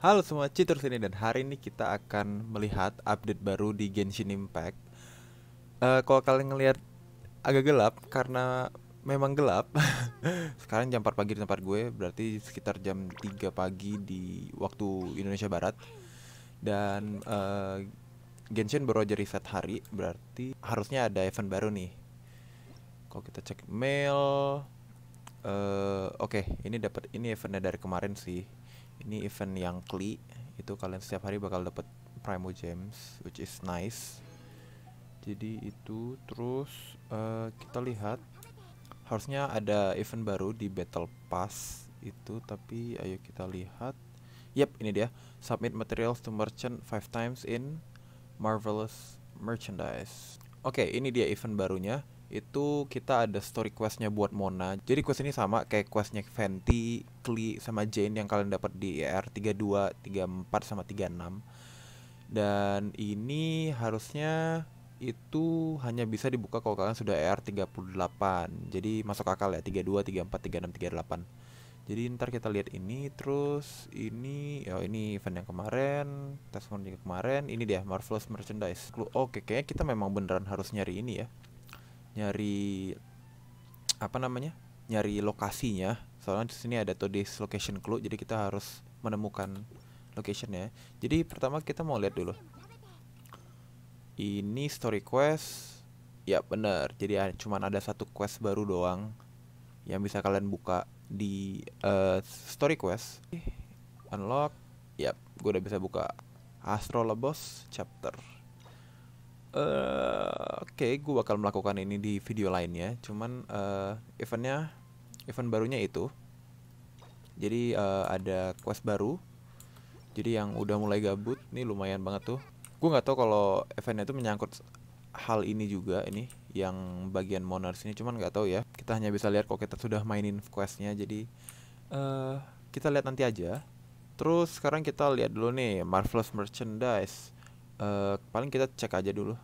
Halo semua, Citur sini dan hari ini kita akan melihat update baru di Genshin Impact. Uh, kalau kalian ngelihat agak gelap karena memang gelap. Sekarang jam 4 pagi di tempat gue, berarti sekitar jam 3 pagi di waktu Indonesia Barat. Dan uh, Genshin baru aja reset hari, berarti harusnya ada event baru nih. Kalau kita cek mail, uh, oke, okay, ini dapat ini eventnya dari kemarin sih ini event yang kli itu kalian setiap hari bakal dapat primo gems which is nice jadi itu terus uh, kita lihat harusnya ada event baru di battle pass itu tapi ayo kita lihat yep ini dia submit materials to merchant five times in marvelous merchandise oke okay, ini dia event barunya itu kita ada story questnya buat Mona jadi quest ini sama kayak questnya Fenty, Klee sama Jane yang kalian dapat di ER 32, 34 sama 36 dan ini harusnya itu hanya bisa dibuka kalau kalian sudah ER 38 jadi masuk akal ya 32, 34, 36, 38 jadi ntar kita lihat ini terus ini ya oh ini event yang kemarin tes yang kemarin ini dia marvelous merchandise oke kayaknya kita memang beneran harus nyari ini ya nyari apa namanya nyari lokasinya soalnya di sini ada tuh this location clue jadi kita harus menemukan locationnya jadi pertama kita mau lihat dulu ini story quest ya bener jadi cuman ada satu quest baru doang yang bisa kalian buka di uh, story quest unlock yap gue udah bisa buka Astro Lebos chapter Eh, oke okay, gue bakal melakukan ini di video lainnya cuman uh, eventnya event barunya itu jadi uh, ada quest baru jadi yang udah mulai gabut nih lumayan banget tuh gue nggak tahu kalau eventnya itu menyangkut hal ini juga ini yang bagian monarch ini cuman nggak tahu ya kita hanya bisa lihat kok kita sudah mainin questnya jadi uh, kita lihat nanti aja terus sekarang kita lihat dulu nih marvelous merchandise uh, paling kita cek aja dulu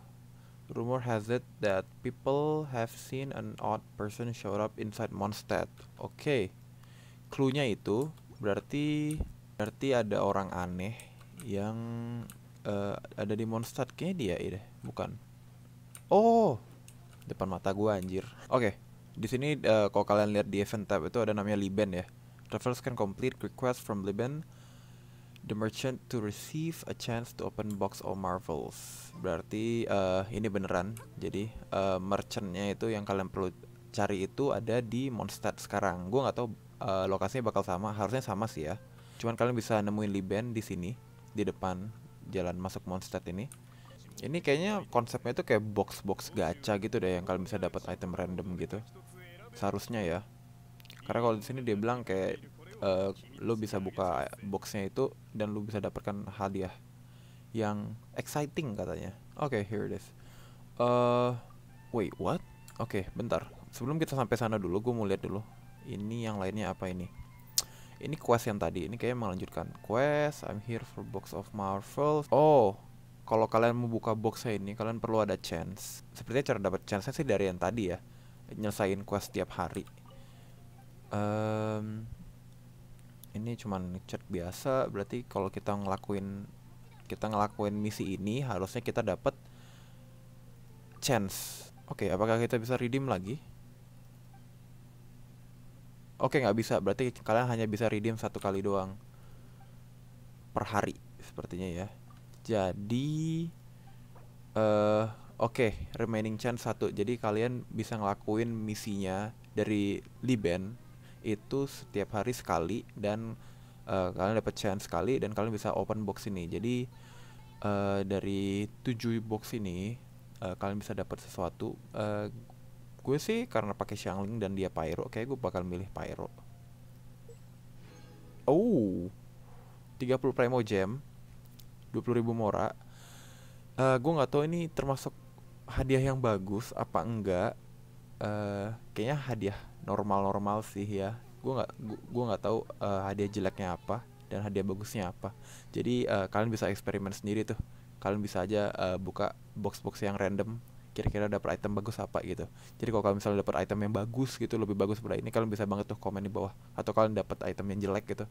Rumor has it that people have seen an odd person show up inside Mondstadt. Oke. Okay. nya itu berarti berarti ada orang aneh yang uh, ada di Mondstadt kayaknya dia ide, bukan. Oh, depan mata gua anjir. Oke. Okay. Di sini uh, kalau kalian lihat di event tab itu ada namanya Liben ya. Travelers can complete request from Liben The merchant to receive a chance to open box of marvels. Berarti uh, ini beneran. Jadi uh, merchantnya itu yang kalian perlu cari itu ada di Mondstadt sekarang. Gue nggak tahu uh, lokasinya bakal sama. Harusnya sama sih ya. Cuman kalian bisa nemuin Liben di sini di depan jalan masuk Mondstadt ini. Ini kayaknya konsepnya itu kayak box-box gacha gitu deh yang kalian bisa dapat item random gitu. Seharusnya ya. Karena kalau di sini dia bilang kayak uh, eh, lo bisa buka boxnya itu dan lo bisa dapatkan hadiah yang exciting katanya. Oke, okay, here it is. Uh, wait, what? Oke, okay, bentar. Sebelum kita sampai sana dulu, gue mau lihat dulu. Ini yang lainnya apa ini? Ini quest yang tadi. Ini kayaknya melanjutkan quest. I'm here for box of marvels. Oh, kalau kalian mau buka boxnya ini, kalian perlu ada chance. Sepertinya cara dapat chance sih dari yang tadi ya. Nyelesain quest tiap hari. Um, ini cuman chat biasa berarti kalau kita ngelakuin kita ngelakuin misi ini harusnya kita dapat chance oke okay, apakah kita bisa redeem lagi oke okay, nggak bisa berarti kalian hanya bisa redeem satu kali doang per hari sepertinya ya jadi uh, oke okay, remaining chance satu jadi kalian bisa ngelakuin misinya dari Liben itu setiap hari sekali dan uh, kalian dapat chance sekali dan kalian bisa open box ini. Jadi uh, dari tujuh box ini uh, kalian bisa dapat sesuatu. Uh, gue sih karena pakai Xiangling dan dia Pyro, kayak gue bakal milih Pyro. Oh. 30 Primo Gem, 20.000 Mora. Uh, gue nggak tahu ini termasuk hadiah yang bagus apa enggak. Uh, kayaknya hadiah normal-normal sih ya gue nggak gue nggak tahu uh, hadiah jeleknya apa dan hadiah bagusnya apa jadi uh, kalian bisa eksperimen sendiri tuh kalian bisa aja uh, buka box-box yang random kira-kira dapat item bagus apa gitu jadi kalau kalian misalnya dapat item yang bagus gitu lebih bagus pada ini kalian bisa banget tuh komen di bawah atau kalian dapat item yang jelek gitu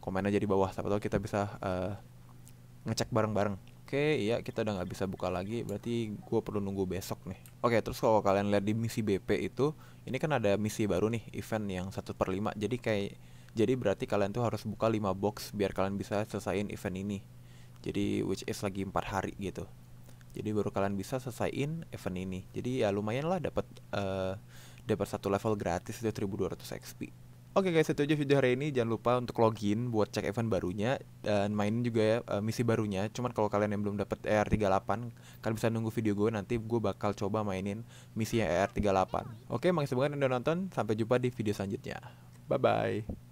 komen aja di bawah siapa tahu kita bisa uh, ngecek bareng-bareng Oke, iya kita udah nggak bisa buka lagi, berarti gue perlu nunggu besok nih. Oke, terus kalau kalian lihat di misi BP itu, ini kan ada misi baru nih, event yang satu per lima. jadi kayak, jadi berarti kalian tuh harus buka 5 box biar kalian bisa selesaiin event ini. Jadi which is lagi empat hari gitu. Jadi baru kalian bisa selesaiin event ini. Jadi ya lumayan lah dapat uh, eh, dapat satu level gratis itu 1200 XP. Oke okay guys, itu aja video hari ini. Jangan lupa untuk login buat cek event barunya dan mainin juga ya uh, misi barunya. Cuman kalau kalian yang belum dapat ER38, kalian bisa nunggu video gue nanti gue bakal coba mainin misi yang ER38. Oke, okay, makasih banget yang udah nonton. Sampai jumpa di video selanjutnya. Bye bye.